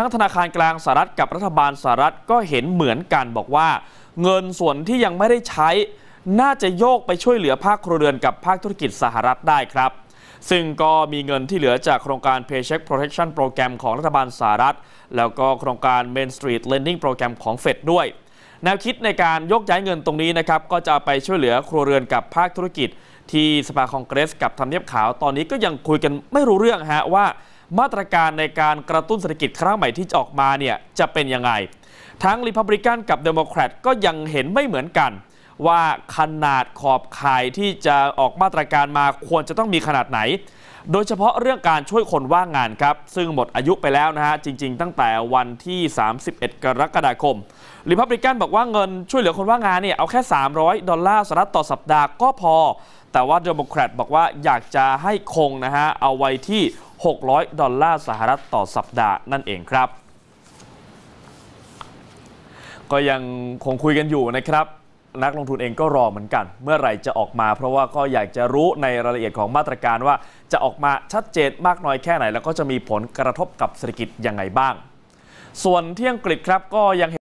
ทั้งธนาคารกลางสหรัฐกับรัฐบาลสหรัฐก็เห็นเหมือนกันบอกว่า เงินส่วนที่ยังไม่ได้ใช้ น่าจะโยกไปช่วยเหลือภาคครัวเรือนกับภาคธุรกิจสหรัฐได้ครับ ซึ่งก็มีเงินที่เหลือจากโครงการ Paycheck Protection Program ของรัฐบาลสหรัฐแล้วก็โครงการ Main Street Lending Program ของเฟดด้วย แนวคิดในการยกย้ายเงินตรงนี้นะครับก็จะไปช่วยเหลือครัวเรือนกับภาคธุรกิจ ที่สภาคองเกรสกับทำเนียบขาวตอนนี้ก็ยังคุยกันไม่รู้เรื่องฮะว่ามาตรการในการกระตุ้นเศรษฐกิจครั้งใหม่ที่จะออกมาเนี่ยจะเป็นยังไง ทั้งริพับริกันกับเดโมแครตก็ยังเห็นไม่เหมือนกันว่าขนาดขอบข่ายที่จะออกมาตรการมาควรจะต้องมีขนาดไหน โดยเฉพาะเรื่องการช่วยคนว่างงานครับซึ่งหมดอายุไปแล้วนะฮะ จริง ๆ ตั้งแต่วันที่ 31 กรกฎาคมริพับริกันบอกว่าเงินช่วยเหลือคนว่างงานเนี่ยเอาแค่ 300 ดอลลาร์สหรัฐต่อสัปดาห์ก็พอ แต่ว่าเดโมแครตบอกว่าอยากจะให้คงนะฮะเอาไว้ที่600 ดอลลาร์สหรัฐต่อสัปดาห์นั่นเองครับ ก็ยังคงคุยกันอยู่นะครับ นักลงทุนเองก็รอเหมือนกัน เมื่อไหร่จะออกมา เพราะว่าก็อยากจะรู้ในรายละเอียดของมาตรการว่าจะออกมาชัดเจนมากน้อยแค่ไหนแล้วก็จะมีผลกระทบกับเศรษฐกิจยังไงบ้าง ส่วนที่อังกฤษครับก็ยัง